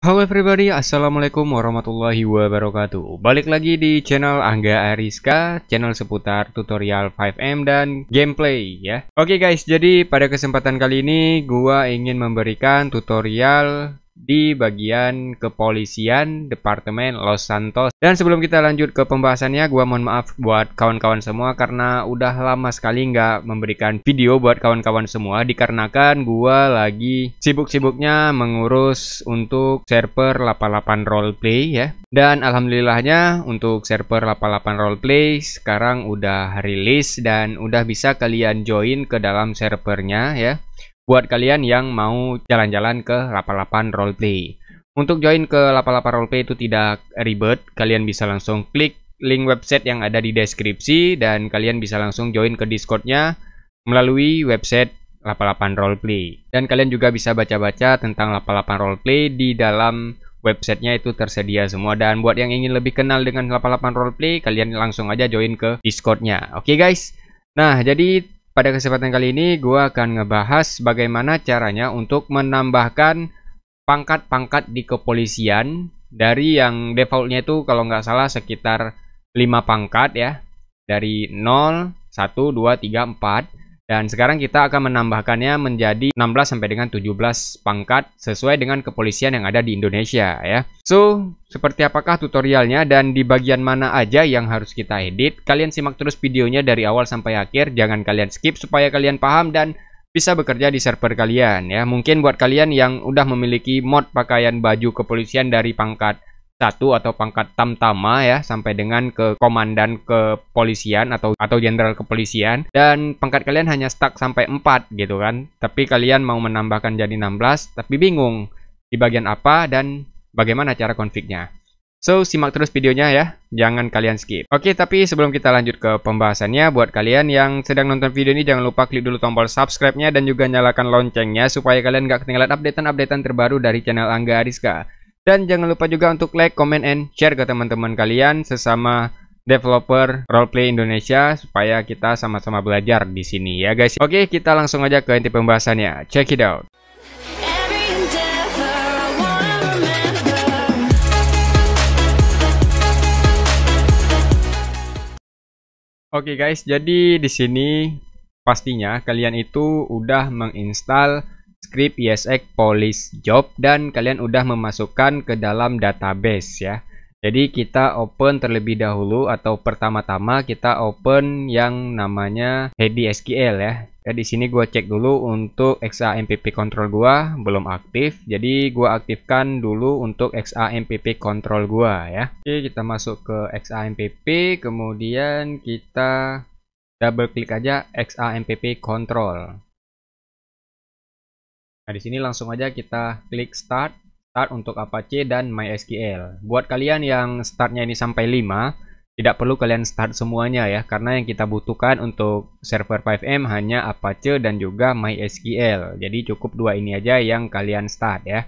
Halo everybody, Assalamualaikum warahmatullahi wabarakatuh Balik lagi di channel Angga Ariska Channel seputar tutorial 5M dan gameplay ya Oke okay guys, jadi pada kesempatan kali ini Gua ingin memberikan tutorial di bagian kepolisian Departemen Los Santos. Dan sebelum kita lanjut ke pembahasannya, gue mohon maaf buat kawan-kawan semua karena udah lama sekali nggak memberikan video buat kawan-kawan semua dikarenakan gue lagi sibuk-sibuknya mengurus untuk server 88 roleplay ya. Dan alhamdulillahnya untuk server 88 roleplay sekarang udah rilis dan udah bisa kalian join ke dalam servernya ya buat kalian yang mau jalan-jalan ke 88 Roleplay. Untuk join ke 88 Roleplay itu tidak ribet, kalian bisa langsung klik link website yang ada di deskripsi dan kalian bisa langsung join ke Discordnya melalui website 88 Roleplay. Dan kalian juga bisa baca-baca tentang 88 Roleplay di dalam websitenya itu tersedia semua dan buat yang ingin lebih kenal dengan 88 Roleplay kalian langsung aja join ke Discordnya. Oke okay guys, nah jadi pada kesempatan kali ini gue akan ngebahas bagaimana caranya untuk menambahkan pangkat-pangkat di kepolisian dari yang defaultnya itu kalau nggak salah sekitar 5 pangkat ya dari 0, 1, 2, 3, 4 dan sekarang kita akan menambahkannya menjadi 16 sampai dengan 17 pangkat sesuai dengan kepolisian yang ada di Indonesia ya. So, seperti apakah tutorialnya dan di bagian mana aja yang harus kita edit? Kalian simak terus videonya dari awal sampai akhir, jangan kalian skip supaya kalian paham dan bisa bekerja di server kalian ya. Mungkin buat kalian yang udah memiliki mod pakaian baju kepolisian dari pangkat satu atau pangkat tamtama ya sampai dengan ke komandan kepolisian atau atau jenderal kepolisian dan pangkat kalian hanya stuck sampai 4 gitu kan tapi kalian mau menambahkan jadi 16 tapi bingung di bagian apa dan bagaimana cara konfliknya So, simak terus videonya ya, jangan kalian skip. Oke, tapi sebelum kita lanjut ke pembahasannya, buat kalian yang sedang nonton video ini, jangan lupa klik dulu tombol subscribe-nya dan juga nyalakan loncengnya supaya kalian gak ketinggalan updatean-updatean terbaru dari channel Angga Ariska. Dan jangan lupa juga untuk like, comment, and share ke teman-teman kalian sesama developer roleplay Indonesia supaya kita sama-sama belajar di sini ya guys. Oke, kita langsung aja ke inti pembahasannya. Check it out. Oke okay guys, jadi di sini pastinya kalian itu udah menginstal script ESX polish job dan kalian udah memasukkan ke dalam database ya. Jadi kita open terlebih dahulu atau pertama-tama kita open yang namanya Hedi SQL ya. Ya di sini gua cek dulu untuk XAMPP control gua belum aktif. Jadi gua aktifkan dulu untuk XAMPP control gua ya. Oke, kita masuk ke XAMPP kemudian kita double klik aja XAMPP control. Nah, di sini langsung aja kita klik start, start untuk Apache dan MySQL. Buat kalian yang startnya ini sampai 5, tidak perlu kalian start semuanya ya, karena yang kita butuhkan untuk server 5M hanya Apache dan juga MySQL. Jadi cukup dua ini aja yang kalian start ya.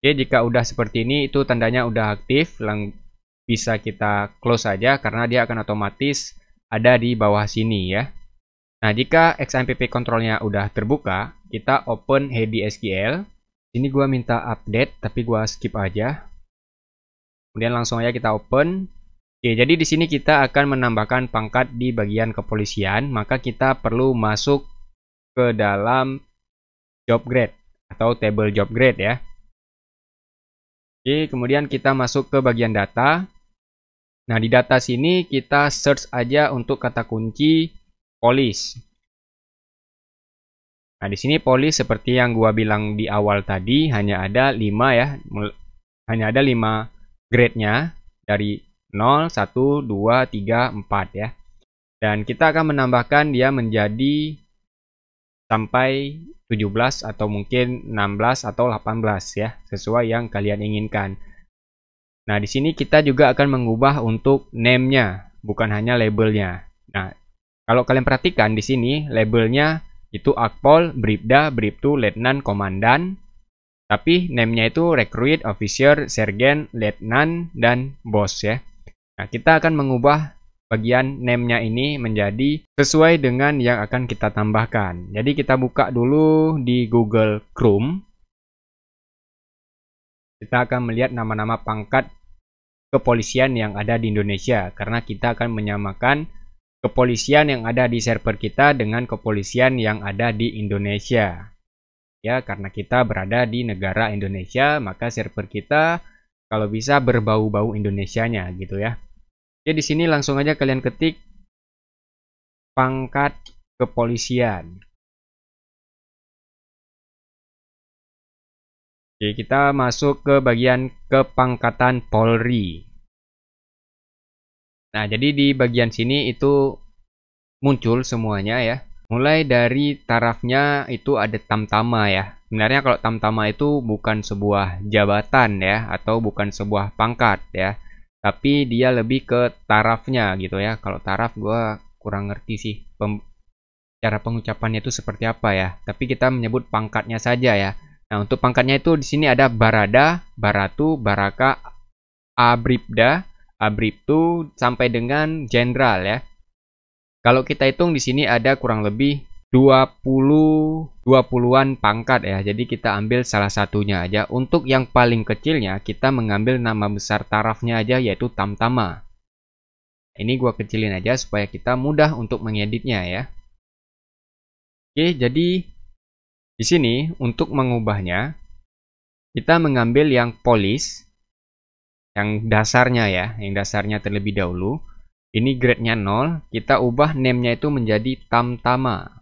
Oke, jika udah seperti ini itu tandanya udah aktif, bisa kita close saja karena dia akan otomatis ada di bawah sini ya. Nah, jika XMPP kontrolnya udah terbuka, kita open Hedi SQL. Ini gua minta update, tapi gua skip aja. Kemudian langsung aja kita open. Oke, jadi di sini kita akan menambahkan pangkat di bagian kepolisian, maka kita perlu masuk ke dalam job grade atau table job grade ya. Oke, kemudian kita masuk ke bagian data. Nah, di data sini kita search aja untuk kata kunci polis. Nah, di sini polis seperti yang gua bilang di awal tadi hanya ada 5 ya. Hanya ada 5 grade-nya dari 0, 1, 2, 3, 4 ya. Dan kita akan menambahkan dia menjadi sampai 17 atau mungkin 16 atau 18 ya, sesuai yang kalian inginkan. Nah, di sini kita juga akan mengubah untuk name-nya, bukan hanya labelnya. Nah, kalau kalian perhatikan di sini labelnya itu akpol, bribda, bribtu, letnan, komandan. Tapi name itu recruit, officer, sergen, letnan, dan bos ya. Nah, kita akan mengubah bagian name ini menjadi sesuai dengan yang akan kita tambahkan. Jadi kita buka dulu di Google Chrome. Kita akan melihat nama-nama pangkat kepolisian yang ada di Indonesia karena kita akan menyamakan kepolisian yang ada di server kita dengan kepolisian yang ada di Indonesia. Ya, karena kita berada di negara Indonesia, maka server kita kalau bisa berbau-bau Indonesianya gitu ya. Jadi ya, di sini langsung aja kalian ketik pangkat kepolisian. Oke, kita masuk ke bagian kepangkatan Polri. Nah, jadi di bagian sini itu muncul semuanya ya. Mulai dari tarafnya itu ada tamtama ya. Sebenarnya kalau tamtama itu bukan sebuah jabatan ya atau bukan sebuah pangkat ya. Tapi dia lebih ke tarafnya gitu ya. Kalau taraf gue kurang ngerti sih Pem cara pengucapannya itu seperti apa ya. Tapi kita menyebut pangkatnya saja ya. Nah, untuk pangkatnya itu di sini ada barada, baratu, baraka, abribda, abriptu sampai dengan jenderal ya. Kalau kita hitung di sini ada kurang lebih 20 20-an pangkat ya. Jadi kita ambil salah satunya aja. Untuk yang paling kecilnya kita mengambil nama besar tarafnya aja yaitu tamtama. Ini gua kecilin aja supaya kita mudah untuk mengeditnya ya. Oke, jadi di sini untuk mengubahnya kita mengambil yang polis yang dasarnya ya, yang dasarnya terlebih dahulu. Ini grade-nya 0, kita ubah name-nya itu menjadi tamtama.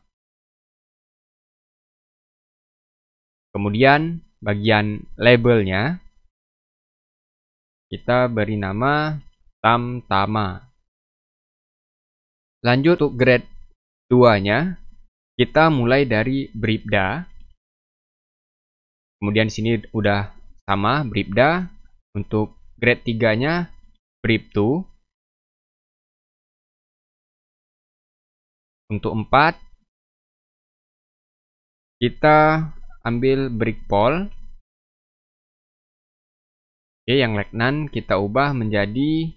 Kemudian bagian labelnya kita beri nama tamtama. Lanjut untuk grade 2-nya, kita mulai dari bribda. Kemudian sini udah sama bribda untuk grade 3-nya 2 Untuk 4 kita ambil pole Oke, yang legnan kita ubah menjadi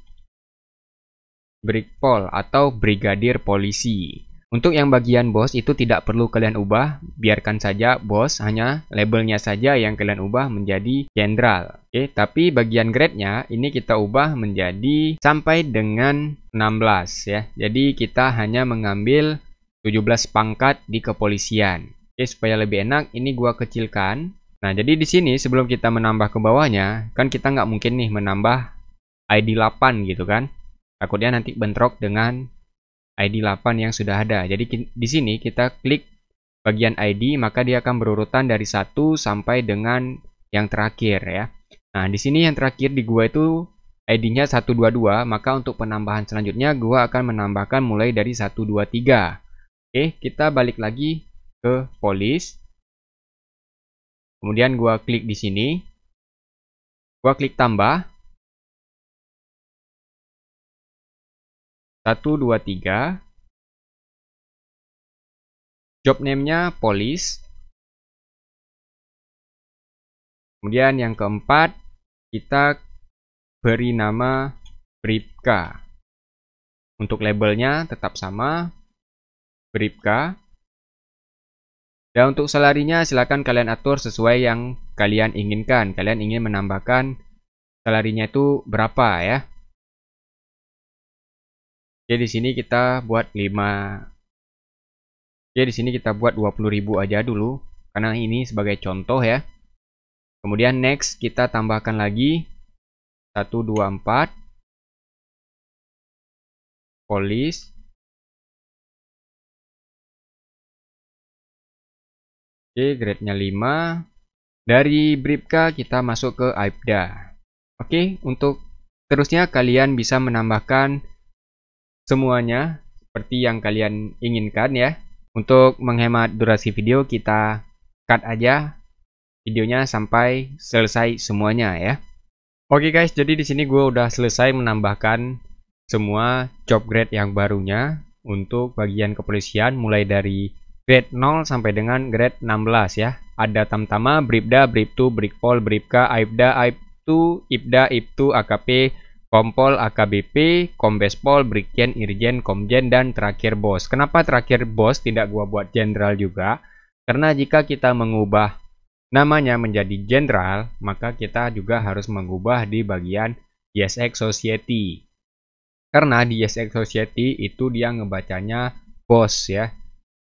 pole atau Brigadir Polisi. Untuk yang bagian bos itu tidak perlu kalian ubah, biarkan saja bos hanya labelnya saja yang kalian ubah menjadi general. Oke, tapi bagian grade-nya ini kita ubah menjadi sampai dengan 16 ya. Jadi kita hanya mengambil 17 pangkat di kepolisian. Oke, supaya lebih enak ini gua kecilkan. Nah, jadi di sini sebelum kita menambah ke bawahnya, kan kita nggak mungkin nih menambah ID 8 gitu kan. Takutnya nanti bentrok dengan ID 8 yang sudah ada. Jadi di sini kita klik bagian ID, maka dia akan berurutan dari 1 sampai dengan yang terakhir ya. Nah, di sini yang terakhir di gua itu ID-nya 122, maka untuk penambahan selanjutnya gua akan menambahkan mulai dari 123. Oke, kita balik lagi ke Polis. Kemudian gua klik di sini. Gua klik tambah. 1, 2, 3. Job name-nya polis, Kemudian yang keempat, kita beri nama Bripka. Untuk labelnya tetap sama, Bripka. Dan untuk salarinya silakan kalian atur sesuai yang kalian inginkan. Kalian ingin menambahkan salarinya itu berapa ya. Oke, ya, di sini kita buat 5 Oke, ya, di sini kita buat 20.000 aja dulu karena ini sebagai contoh ya. Kemudian next kita tambahkan lagi 1 2 4 polis Oke, grade-nya 5. Dari Bripka kita masuk ke Aibda. Oke, untuk terusnya kalian bisa menambahkan semuanya seperti yang kalian inginkan ya. Untuk menghemat durasi video kita cut aja videonya sampai selesai semuanya ya. Oke guys, jadi di sini gue udah selesai menambahkan semua job grade yang barunya untuk bagian kepolisian mulai dari grade 0 sampai dengan grade 16 ya. Ada tamtama, bribda, bribtu, bribpol bribka, aibda, aib ibda, ibtu, akp, Kompol AKBP, Kombespol, Brigjen, Irjen, Komjen, dan terakhir Bos. Kenapa terakhir Bos tidak gua buat Jenderal juga? Karena jika kita mengubah namanya menjadi Jenderal, maka kita juga harus mengubah di bagian YSX Society. Karena di YSX Society itu dia ngebacanya Bos ya.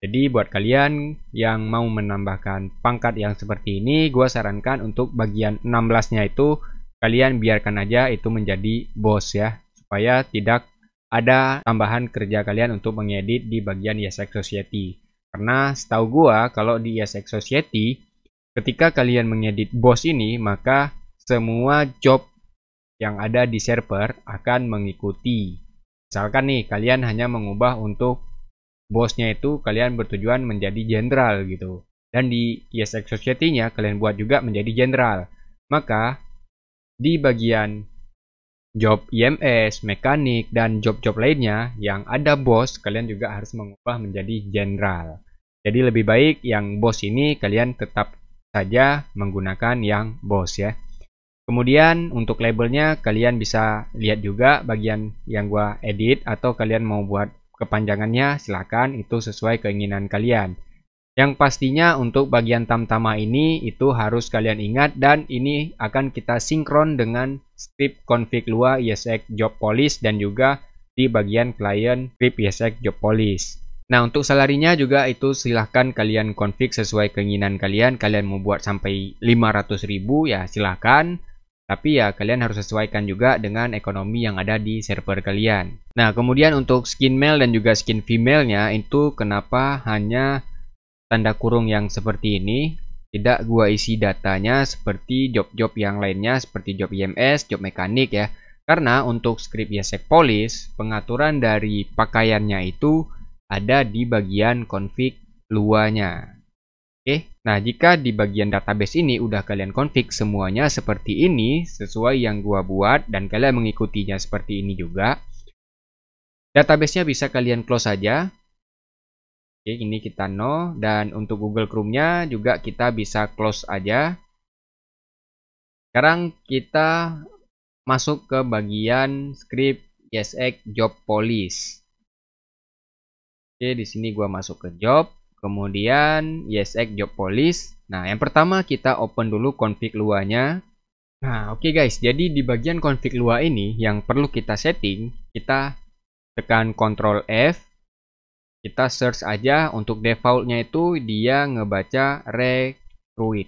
Jadi buat kalian yang mau menambahkan pangkat yang seperti ini, gua sarankan untuk bagian 16-nya itu kalian biarkan aja itu menjadi bos ya supaya tidak ada tambahan kerja kalian untuk mengedit di bagian ESX Society karena setahu gua kalau di ESX Society ketika kalian mengedit bos ini maka semua job yang ada di server akan mengikuti misalkan nih kalian hanya mengubah untuk bosnya itu kalian bertujuan menjadi jenderal gitu dan di ESX Society-nya kalian buat juga menjadi jenderal maka di bagian job IMS, e mekanik, dan job-job lainnya yang ada bos, kalian juga harus mengubah menjadi general. Jadi lebih baik yang bos ini kalian tetap saja menggunakan yang bos ya. Kemudian untuk labelnya kalian bisa lihat juga bagian yang gua edit atau kalian mau buat kepanjangannya silahkan itu sesuai keinginan kalian. Yang pastinya untuk bagian tamtama ini itu harus kalian ingat dan ini akan kita sinkron dengan script config lua ESX job police dan juga di bagian client script ESX job police. Nah untuk salarinya juga itu silahkan kalian config sesuai keinginan kalian. Kalian mau buat sampai 500 ribu ya silahkan. Tapi ya kalian harus sesuaikan juga dengan ekonomi yang ada di server kalian. Nah kemudian untuk skin male dan juga skin female-nya itu kenapa hanya tanda kurung yang seperti ini tidak gua isi datanya seperti job-job yang lainnya seperti job IMS, e job mekanik ya. Karena untuk script Yesek Polis pengaturan dari pakaiannya itu ada di bagian config luanya. Oke, nah jika di bagian database ini udah kalian config semuanya seperti ini sesuai yang gua buat dan kalian mengikutinya seperti ini juga. Databasenya bisa kalian close saja Oke, ini kita no dan untuk Google Chrome-nya juga kita bisa close aja. Sekarang kita masuk ke bagian script JSX job police. Oke, di sini gua masuk ke job, kemudian JSX job police. Nah, yang pertama kita open dulu config luanya. Nah, oke okay guys, jadi di bagian config lua ini yang perlu kita setting, kita tekan Ctrl F kita search aja untuk defaultnya itu dia ngebaca recruit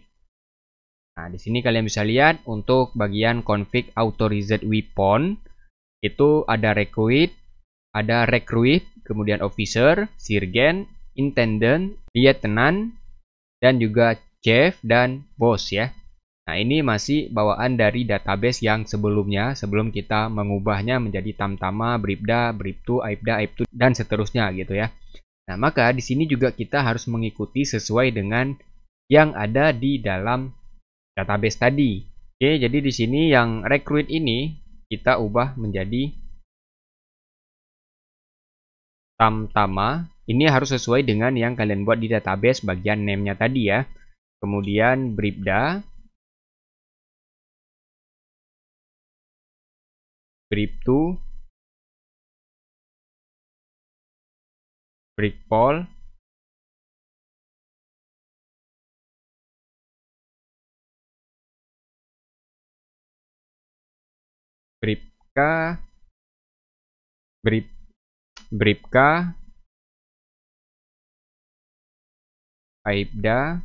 nah di sini kalian bisa lihat untuk bagian config authorized weapon itu ada recruit ada recruit kemudian officer sirgen intendant lieutenant dan juga chef dan boss ya Nah, ini masih bawaan dari database yang sebelumnya, sebelum kita mengubahnya menjadi tamtama, bribda, bribtu, aibda, aibtu, dan seterusnya gitu ya. Nah, maka di sini juga kita harus mengikuti sesuai dengan yang ada di dalam database tadi. Oke, jadi di sini yang recruit ini kita ubah menjadi tamtama. Ini harus sesuai dengan yang kalian buat di database bagian name-nya tadi ya. Kemudian bribda, Bripto, Brickpol, Bripka, Brip, Bripka, Aibda,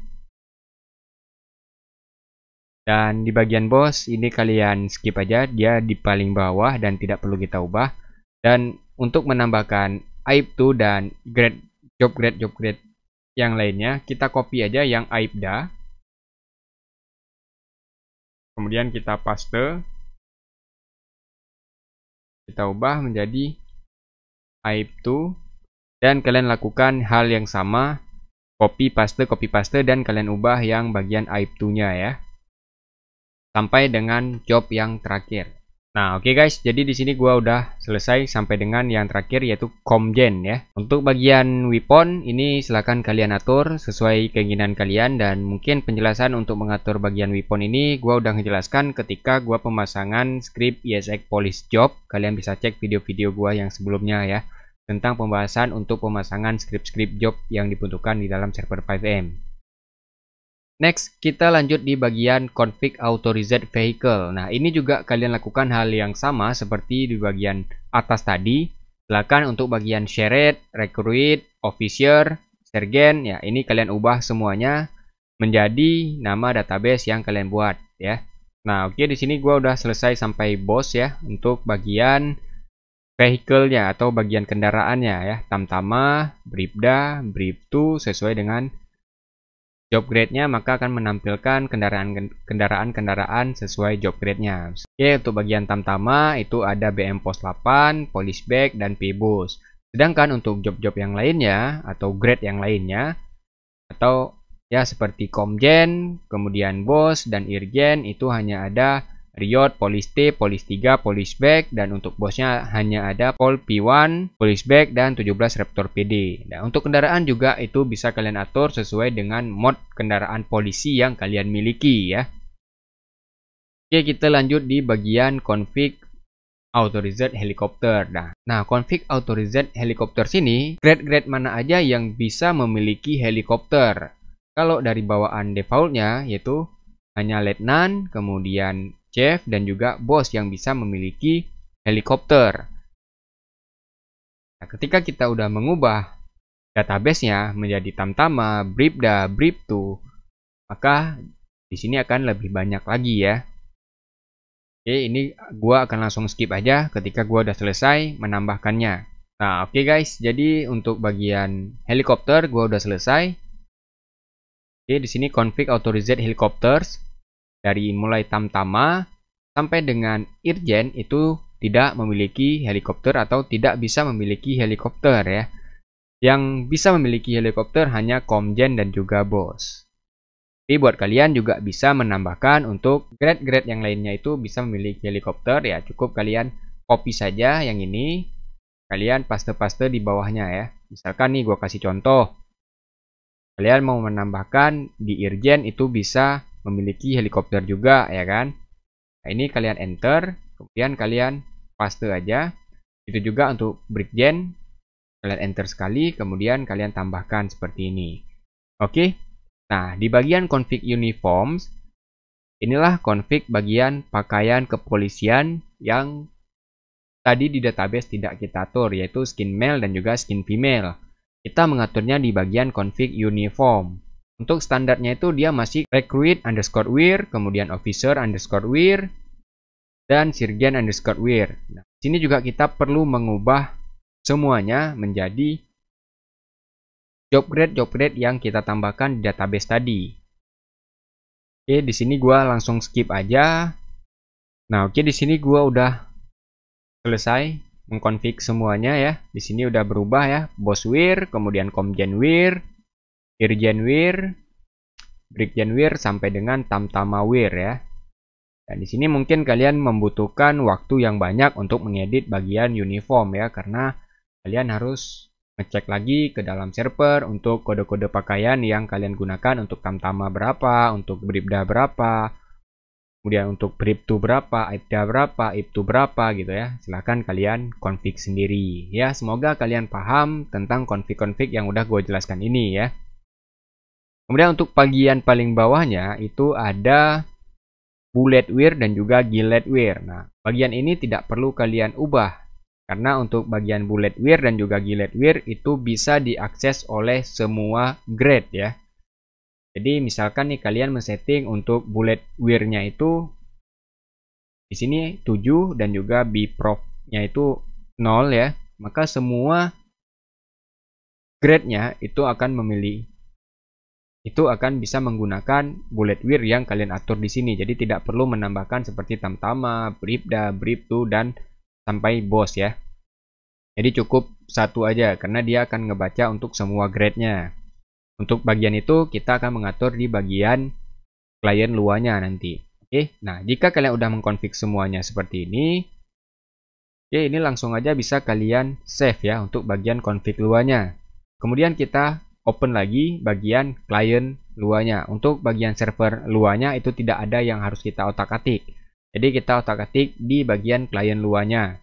dan di bagian bos ini kalian skip aja, dia di paling bawah dan tidak perlu kita ubah. Dan untuk menambahkan aib 2 dan grade job grade job grade yang lainnya, kita copy aja yang aib dah Kemudian kita paste. Kita ubah menjadi aib 2 dan kalian lakukan hal yang sama, copy paste copy paste dan kalian ubah yang bagian aib 2-nya ya sampai dengan job yang terakhir. Nah, oke okay guys, jadi di sini gua udah selesai sampai dengan yang terakhir yaitu Comgen ya. Untuk bagian weapon ini silahkan kalian atur sesuai keinginan kalian dan mungkin penjelasan untuk mengatur bagian weapon ini gua udah menjelaskan ketika gua pemasangan script ESX police job. Kalian bisa cek video-video gua yang sebelumnya ya tentang pembahasan untuk pemasangan script-script job yang dibutuhkan di dalam server 5M. Next, kita lanjut di bagian config authorized vehicle. Nah, ini juga kalian lakukan hal yang sama seperti di bagian atas tadi. Silakan untuk bagian shared, recruit, officer, sergeant, ya ini kalian ubah semuanya menjadi nama database yang kalian buat, ya. Nah, oke okay, di sini gua udah selesai sampai bos ya untuk bagian vehicle-nya atau bagian kendaraannya ya, tamtama, bribda, brib2 sesuai dengan job grade-nya maka akan menampilkan kendaraan-kendaraan sesuai job grade-nya. Oke, untuk bagian tamtama itu ada BM Pos 8, Polis Bag, dan P-Bus. Sedangkan untuk job-job yang lainnya atau grade yang lainnya atau ya seperti Komjen, kemudian Bos, dan Irjen itu hanya ada Riot, Polis T, Polis 3, Polis Back, dan untuk bosnya hanya ada Pol P1, Polis Back, dan 17 Raptor PD. Nah, untuk kendaraan juga itu bisa kalian atur sesuai dengan mod kendaraan polisi yang kalian miliki ya. Oke, kita lanjut di bagian config authorized helicopter. Nah, nah config authorized helicopter sini, grade-grade mana aja yang bisa memiliki helikopter. Kalau dari bawaan defaultnya yaitu hanya letnan, kemudian Chef dan juga Bos yang bisa memiliki helikopter. Nah, ketika kita udah mengubah database-nya menjadi Tamtama, Bribda, bribtu, maka di sini akan lebih banyak lagi ya. Oke, ini gua akan langsung skip aja ketika gua udah selesai menambahkannya. Nah, oke okay guys, jadi untuk bagian helikopter gua udah selesai. Oke, di sini config authorized helicopters dari mulai tamtama sampai dengan irjen itu tidak memiliki helikopter atau tidak bisa memiliki helikopter ya. Yang bisa memiliki helikopter hanya komjen dan juga bos. Tapi buat kalian juga bisa menambahkan untuk grade-grade yang lainnya itu bisa memiliki helikopter ya cukup kalian copy saja yang ini kalian paste-paste di bawahnya ya. Misalkan nih gue kasih contoh. Kalian mau menambahkan di irjen itu bisa memiliki helikopter juga ya kan nah, ini kalian enter kemudian kalian paste aja itu juga untuk brigjen kalian enter sekali kemudian kalian tambahkan seperti ini oke nah di bagian config uniforms inilah config bagian pakaian kepolisian yang tadi di database tidak kita atur yaitu skin male dan juga skin female kita mengaturnya di bagian config uniform untuk standarnya itu dia masih recruit underscore wear, kemudian officer underscore wear, dan sirgen underscore wear. Nah, sini juga kita perlu mengubah semuanya menjadi job grade job grade yang kita tambahkan di database tadi. Oke, di sini gua langsung skip aja. Nah, oke di sini gua udah selesai mengkonfig semuanya ya. Di sini udah berubah ya, boss wear, kemudian comgen wear. Irjen Wir, Brigjen Wir sampai dengan Tamtama Wir ya. Dan di sini mungkin kalian membutuhkan waktu yang banyak untuk mengedit bagian uniform ya karena kalian harus ngecek lagi ke dalam server untuk kode-kode pakaian yang kalian gunakan untuk tamtama berapa, untuk bribda berapa, kemudian untuk bribtu berapa, ibda berapa, ibtu berapa gitu ya. Silahkan kalian konfig sendiri ya. Semoga kalian paham tentang konfig-konfig yang udah gue jelaskan ini ya. Kemudian untuk bagian paling bawahnya itu ada bullet wear dan juga wear. Nah, bagian ini tidak perlu kalian ubah karena untuk bagian bullet wear dan juga wear itu bisa diakses oleh semua grade ya. Jadi misalkan nih kalian men-setting untuk bulletware-nya itu di sini 7 dan juga B prop nya itu 0 ya, maka semua grade-nya itu akan memilih itu akan bisa menggunakan bullet weir yang kalian atur di sini. Jadi tidak perlu menambahkan seperti tamtama, bribda, bribtu dan sampai bos ya. Jadi cukup satu aja karena dia akan ngebaca untuk semua grade-nya. Untuk bagian itu kita akan mengatur di bagian klien luarnya nanti. Oke, nah jika kalian udah mengkonfig semuanya seperti ini, oke ini langsung aja bisa kalian save ya untuk bagian config luarnya. Kemudian kita open lagi bagian client luarnya. Untuk bagian server luarnya itu tidak ada yang harus kita otak-atik. Jadi kita otak-atik di bagian client luarnya.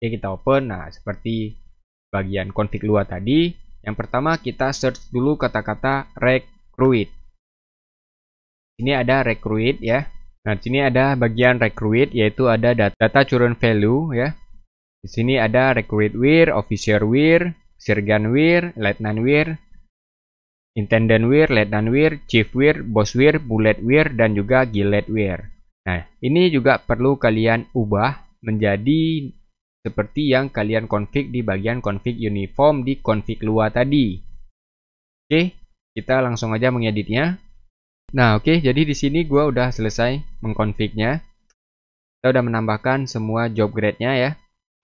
Oke, kita open. Nah, seperti bagian config luar tadi, yang pertama kita search dulu kata-kata recruit. Ini ada recruit ya. Nah, di sini ada bagian recruit yaitu ada data, current value ya. Di sini ada recruit wear, officer wear. Sirgan Weir, Letnan Weir, Intendant Weir, Letnan Weir, Chief Weir, Boss Weir, Bullet Weir, dan juga Gillette Weir. Nah, ini juga perlu kalian ubah menjadi seperti yang kalian konfig di bagian config uniform di config luar tadi. Oke, kita langsung aja mengeditnya. Nah, oke, jadi di sini gua udah selesai mengkonfignya. Kita udah menambahkan semua job grade-nya ya.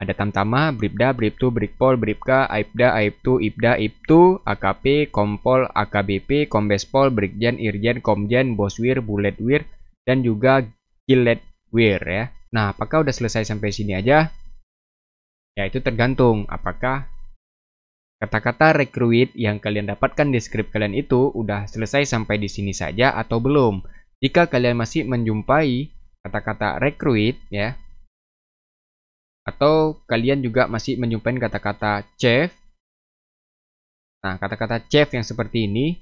Ada Tamtama, Bribda, Bribtu, Brikpol, Bribka, Aibda, Aibtu, Ibda, Ibtu, AKP, Kompol, AKBP, Kombespol, Brigjen, Irjen, Komjen, Boswir, Buletwir, dan juga Giletwir ya. Nah, apakah udah selesai sampai sini aja? Ya, itu tergantung apakah kata-kata recruit yang kalian dapatkan di script kalian itu udah selesai sampai di sini saja atau belum. Jika kalian masih menjumpai kata-kata recruit ya, atau kalian juga masih menyimpan kata-kata chef. Nah, kata-kata chef yang seperti ini,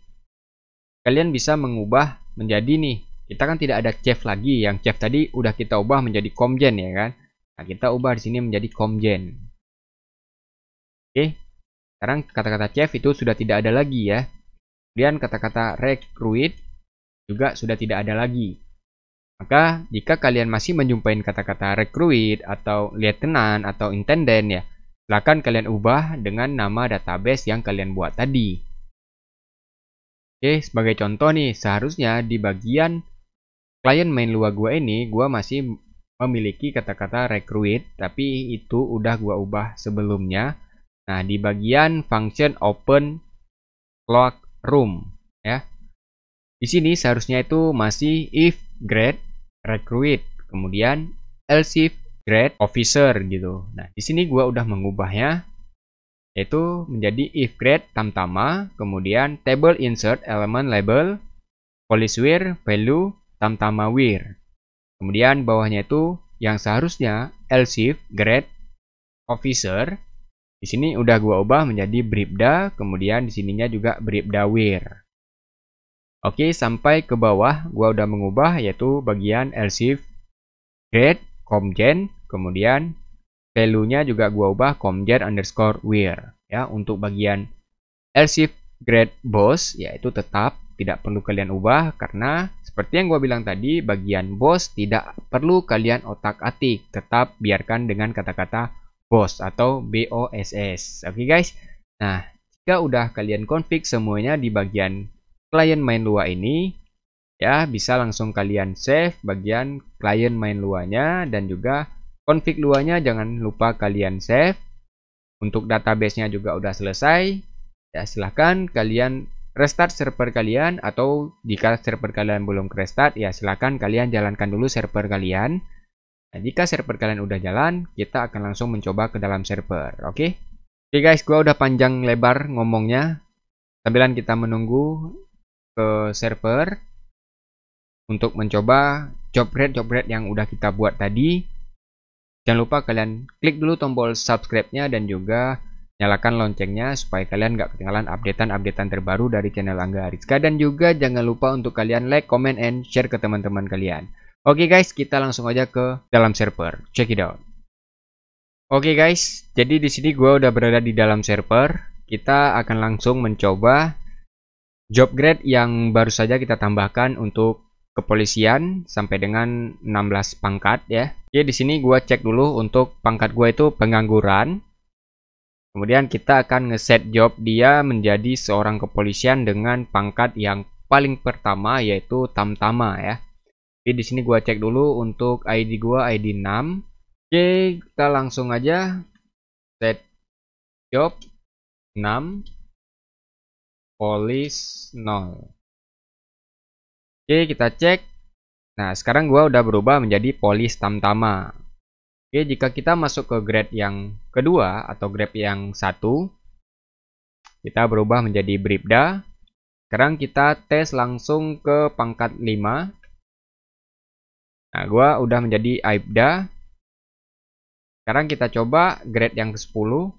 kalian bisa mengubah menjadi nih. Kita kan tidak ada chef lagi, yang chef tadi udah kita ubah menjadi komjen ya kan. Nah, kita ubah di sini menjadi komjen. Oke, sekarang kata-kata chef itu sudah tidak ada lagi ya. Kemudian kata-kata recruit juga sudah tidak ada lagi. Maka jika kalian masih menjumpai kata-kata recruit atau lieutenant atau intendant ya, silakan kalian ubah dengan nama database yang kalian buat tadi. Oke, sebagai contoh nih, seharusnya di bagian client main lua gua ini, gua masih memiliki kata-kata recruit, tapi itu udah gua ubah sebelumnya. Nah, di bagian function open clock room ya. Di sini seharusnya itu masih if grade recruit, kemudian elsif grade officer gitu. Nah, di sini gue udah mengubahnya yaitu menjadi if grade tamtama, kemudian table insert element label wear value tamtama wear. Kemudian bawahnya itu yang seharusnya elsif grade officer di sini udah gua ubah menjadi bribda, kemudian di sininya juga bribda wear. Oke, sampai ke bawah gua udah mengubah yaitu bagian elsif grade comgen kemudian value-nya juga gua ubah comgen underscore wear ya untuk bagian elsif grade boss yaitu tetap tidak perlu kalian ubah karena seperti yang gue bilang tadi bagian boss tidak perlu kalian otak-atik tetap biarkan dengan kata-kata boss atau BOSS oke okay guys nah jika udah kalian konfig semuanya di bagian klien main luar ini ya bisa langsung kalian save bagian klien main luanya dan juga config luanya jangan lupa kalian save untuk databasenya juga udah selesai ya silahkan kalian restart server kalian atau jika server kalian belum restart ya silahkan kalian jalankan dulu server kalian nah, jika server kalian udah jalan kita akan langsung mencoba ke dalam server oke okay? oke okay guys gua udah panjang lebar ngomongnya sambilan kita menunggu ke server untuk mencoba job rate job rate yang udah kita buat tadi. Jangan lupa kalian klik dulu tombol subscribe-nya dan juga nyalakan loncengnya supaya kalian gak ketinggalan updatean-updatean terbaru dari channel Angga Ariska dan juga jangan lupa untuk kalian like, comment, and share ke teman-teman kalian. Oke okay guys, kita langsung aja ke dalam server. Check it out. Oke okay guys, jadi di sini gue udah berada di dalam server. Kita akan langsung mencoba job grade yang baru saja kita tambahkan untuk kepolisian sampai dengan 16 pangkat ya. Oke, di sini gua cek dulu untuk pangkat gua itu pengangguran. Kemudian kita akan ngeset job dia menjadi seorang kepolisian dengan pangkat yang paling pertama yaitu tamtama ya. Oke di sini gua cek dulu untuk ID gua ID 6. Oke, kita langsung aja set job 6 polis 0. Oke, kita cek. Nah, sekarang gua udah berubah menjadi polis tamtama. Oke, jika kita masuk ke grade yang kedua atau grade yang satu, kita berubah menjadi bribda. Sekarang kita tes langsung ke pangkat 5. Nah, gua udah menjadi aibda. Sekarang kita coba grade yang ke-10.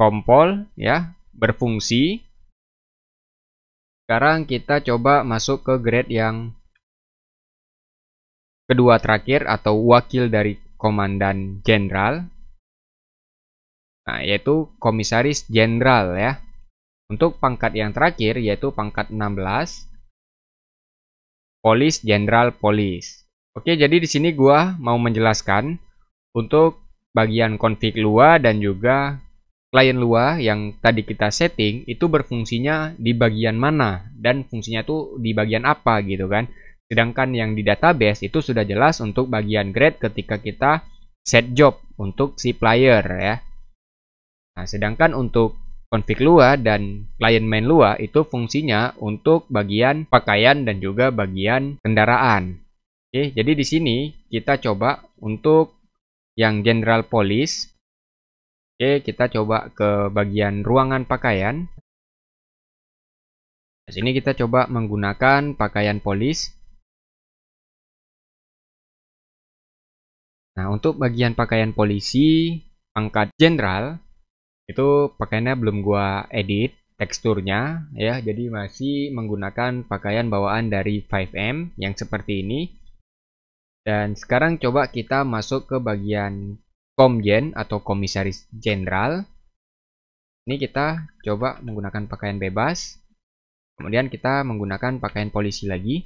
Kompol ya berfungsi. Sekarang kita coba masuk ke grade yang kedua terakhir atau wakil dari komandan jenderal. Nah, yaitu komisaris jenderal ya. Untuk pangkat yang terakhir yaitu pangkat 16 polis jenderal polis. Oke, jadi di sini gua mau menjelaskan untuk bagian konflik luar dan juga klien Lua yang tadi kita setting itu berfungsinya di bagian mana dan fungsinya itu di bagian apa gitu kan. Sedangkan yang di database itu sudah jelas untuk bagian grade ketika kita set job untuk si player ya. Nah, sedangkan untuk config Lua dan client main Lua itu fungsinya untuk bagian pakaian dan juga bagian kendaraan. Oke, jadi di sini kita coba untuk yang general police Oke, kita coba ke bagian ruangan pakaian. Di sini kita coba menggunakan pakaian polis. Nah, untuk bagian pakaian polisi, pangkat jenderal, itu pakaiannya belum gua edit teksturnya ya, jadi masih menggunakan pakaian bawaan dari 5M yang seperti ini. Dan sekarang coba kita masuk ke bagian Komjen atau Komisaris Jenderal. Ini kita coba menggunakan pakaian bebas. Kemudian kita menggunakan pakaian polisi lagi.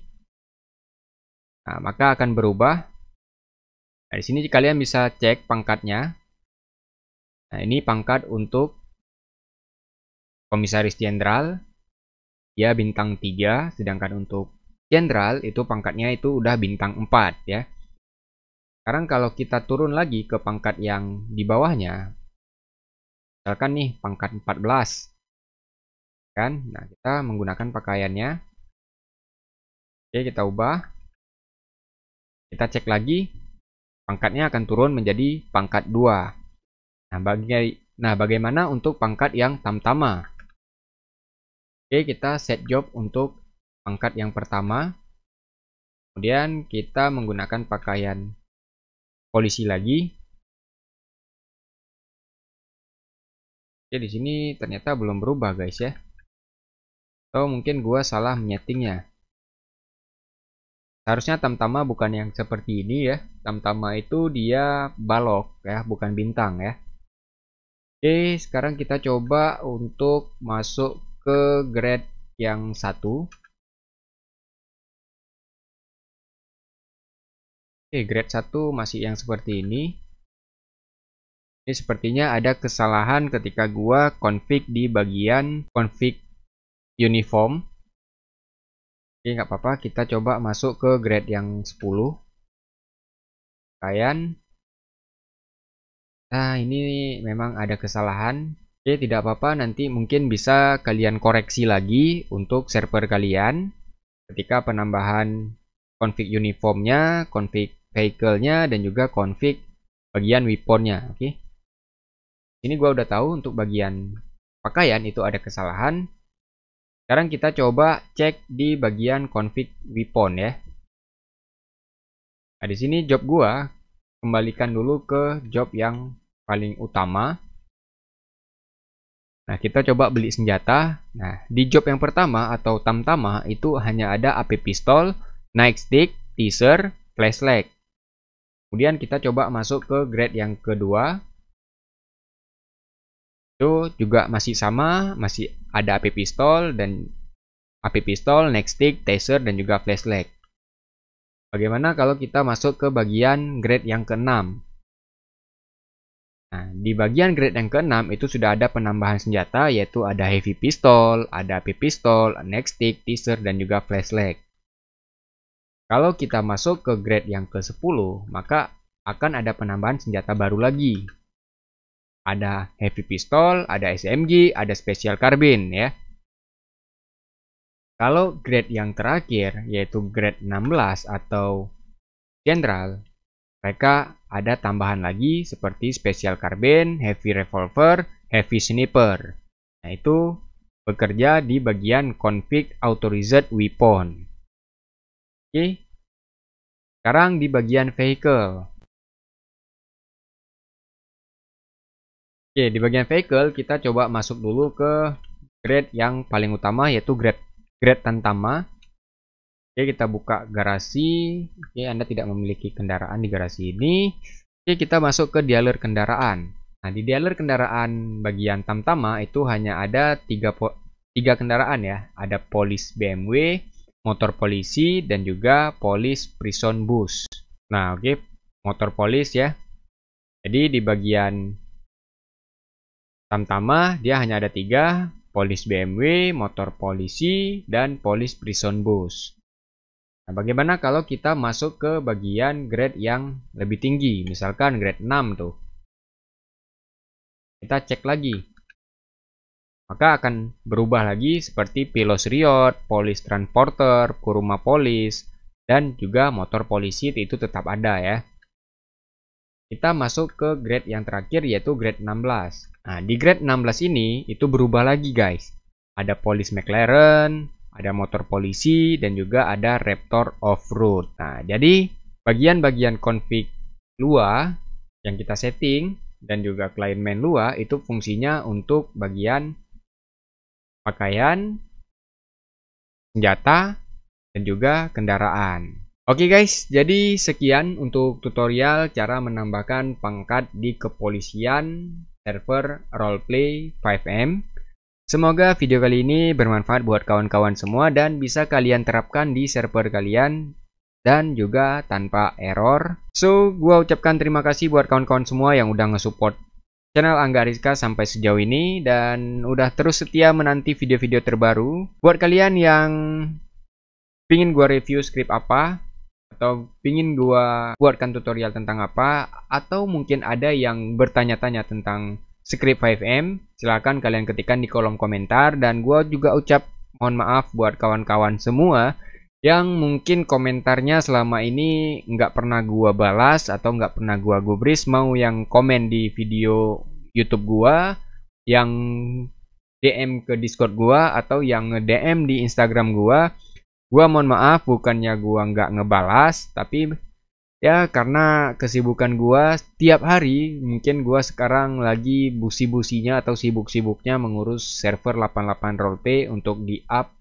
Nah, maka akan berubah. Nah, di sini kalian bisa cek pangkatnya. Nah, ini pangkat untuk Komisaris Jenderal. ya bintang 3, sedangkan untuk Jenderal itu pangkatnya itu udah bintang 4 ya. Sekarang kalau kita turun lagi ke pangkat yang di bawahnya, misalkan nih pangkat 14, kan? Nah, kita menggunakan pakaiannya. Oke, kita ubah. Kita cek lagi, pangkatnya akan turun menjadi pangkat 2. Nah, nah bagaimana untuk pangkat yang tamtama? Oke, kita set job untuk pangkat yang pertama. Kemudian kita menggunakan pakaian polisi lagi Oke di sini ternyata belum berubah guys ya atau mungkin gua salah menyetingnya harusnya tamtama bukan yang seperti ini ya tamtama itu dia balok ya bukan bintang ya Oke sekarang kita coba untuk masuk ke grade yang satu Oke, grade 1 masih yang seperti ini. Ini sepertinya ada kesalahan ketika gua config di bagian config uniform. Oke, nggak apa-apa. Kita coba masuk ke grade yang 10. Kalian. Nah, ini memang ada kesalahan. Oke, tidak apa-apa. Nanti mungkin bisa kalian koreksi lagi untuk server kalian. Ketika penambahan config uniformnya, config vehicle-nya dan juga config bagian weapon-nya, oke. Okay? Ini gua udah tahu untuk bagian pakaian itu ada kesalahan. Sekarang kita coba cek di bagian config weapon ya. Nah, di sini job gua kembalikan dulu ke job yang paling utama. Nah, kita coba beli senjata. Nah, di job yang pertama atau tamtama itu hanya ada AP pistol, nightstick, stick, teaser, flashlight. Kemudian kita coba masuk ke grade yang kedua. Itu juga masih sama, masih ada AP pistol dan AP pistol, next stick, taser dan juga flash flashlight. Bagaimana kalau kita masuk ke bagian grade yang keenam? Nah, di bagian grade yang keenam itu sudah ada penambahan senjata yaitu ada heavy pistol, ada AP pistol, next stick, taser dan juga flash flashlight. Kalau kita masuk ke grade yang ke-10, maka akan ada penambahan senjata baru lagi. Ada heavy pistol, ada SMG, ada special carbine ya. Kalau grade yang terakhir yaitu grade 16 atau general, mereka ada tambahan lagi seperti special carbine, heavy revolver, heavy sniper. Nah, itu bekerja di bagian config authorized weapon. Oke. Sekarang di bagian vehicle. Oke, di bagian vehicle kita coba masuk dulu ke grade yang paling utama yaitu grade grade Tantama. Oke, kita buka garasi. Oke, Anda tidak memiliki kendaraan di garasi ini. Oke, kita masuk ke dealer kendaraan. Nah, di dealer kendaraan bagian Tamtama itu hanya ada tiga, tiga kendaraan ya. Ada polis BMW, motor polisi dan juga polis prison bus. Nah, oke, okay. motor polis ya. Jadi di bagian tamtama dia hanya ada tiga, polis BMW, motor polisi, dan polis prison bus. Nah, bagaimana kalau kita masuk ke bagian grade yang lebih tinggi, misalkan grade 6 tuh. Kita cek lagi maka akan berubah lagi seperti pilos riot, polis transporter, kuruma polis, dan juga motor polisi itu tetap ada ya. Kita masuk ke grade yang terakhir yaitu grade 16. Nah, di grade 16 ini itu berubah lagi guys. Ada polis McLaren, ada motor polisi, dan juga ada Raptor off-road. Nah, jadi bagian-bagian config luar yang kita setting dan juga client main luar itu fungsinya untuk bagian pakaian, senjata, dan juga kendaraan. Oke guys, jadi sekian untuk tutorial cara menambahkan pangkat di kepolisian server roleplay 5M. Semoga video kali ini bermanfaat buat kawan-kawan semua dan bisa kalian terapkan di server kalian dan juga tanpa error. So, gua ucapkan terima kasih buat kawan-kawan semua yang udah ngesupport channel Angga Rizka sampai sejauh ini dan udah terus setia menanti video-video terbaru. Buat kalian yang pingin gua review script apa atau pingin gua buatkan tutorial tentang apa atau mungkin ada yang bertanya-tanya tentang script 5M, silahkan kalian ketikkan di kolom komentar dan gua juga ucap mohon maaf buat kawan-kawan semua yang mungkin komentarnya selama ini nggak pernah gua balas atau nggak pernah gua gubris mau yang komen di video YouTube gua yang DM ke Discord gua atau yang DM di Instagram gua gua mohon maaf bukannya gua nggak ngebalas tapi ya karena kesibukan gua tiap hari mungkin gua sekarang lagi busi-businya atau sibuk-sibuknya mengurus server 88 roleplay untuk di up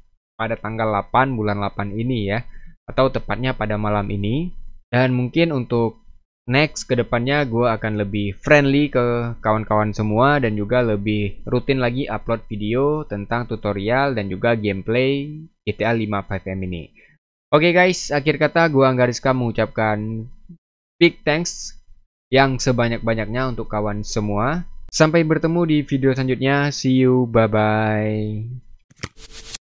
pada tanggal 8 bulan 8 ini ya atau tepatnya pada malam ini dan mungkin untuk next kedepannya gue akan lebih friendly ke kawan-kawan semua dan juga lebih rutin lagi upload video tentang tutorial dan juga gameplay GTA 5 5M ini oke okay guys akhir kata gue anggariska mengucapkan big thanks yang sebanyak-banyaknya untuk kawan semua Sampai bertemu di video selanjutnya. See you, bye bye.